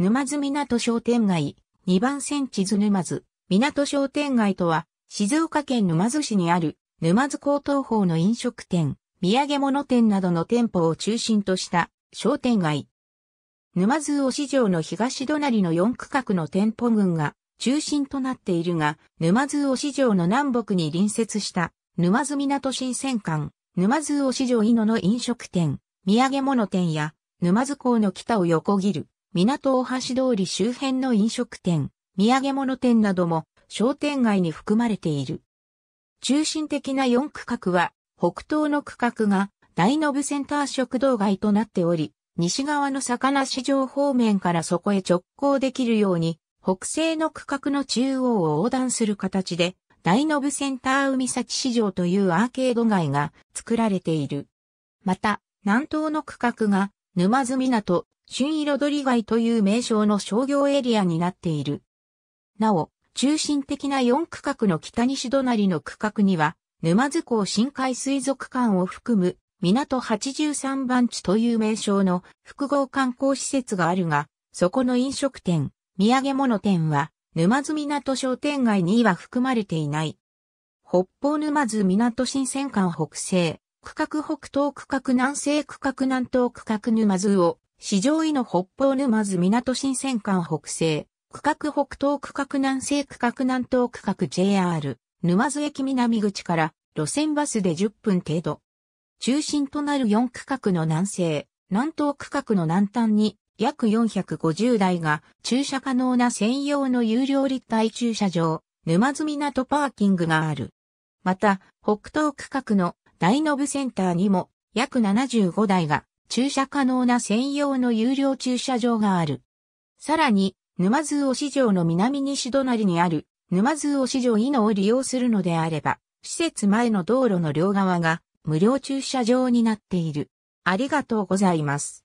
沼津港商店街、2番線地図沼津、港商店街とは、静岡県沼津市にある、沼津高等法の飲食店、土産物店などの店舗を中心とした商店街。沼津を市場の東隣の4区画の店舗群が中心となっているが、沼津を市場の南北に隣接した沼津港新鮮館、沼津を市場井野の飲食店、土産物店や沼津港の北を横切る港大橋通り周辺の飲食店、土産物店なども商店街に含まれている。中心的な4区画は、北東の区画が大信センター食堂街となっており、西側の魚市場方面からそこへ直行できるように、北西の区画の中央を横断する形で、大信センター海崎市場というアーケード街が作られている。また、南東の区画が沼津港、春色鳥街という名称の商業エリアになっている。なお、中心的な4区画の北西隣の区画には、沼津港深海水族館を含む、港83番地という名称の複合観光施設があるが、そこの飲食店、土産物店は、沼津港商店街には含まれていない。北方沼津港新鮮館北西、区画北東区画南西区画南東区画沼津を市場井の北方沼津港新線間北西、区画北東区画南西区画南東区画 JR、沼津駅南口から路線バスで10分程度。中心となる4区画の南西、南東区画の南端に約450台が駐車可能な専用の有料立体駐車場、沼津港パーキングがある。また、北東区画の大ブセンターにも約75台が駐車可能な専用の有料駐車場がある。さらに、沼津尾市場の南西隣にある、沼津尾市場井野を利用するのであれば、施設前の道路の両側が無料駐車場になっている。ありがとうございます。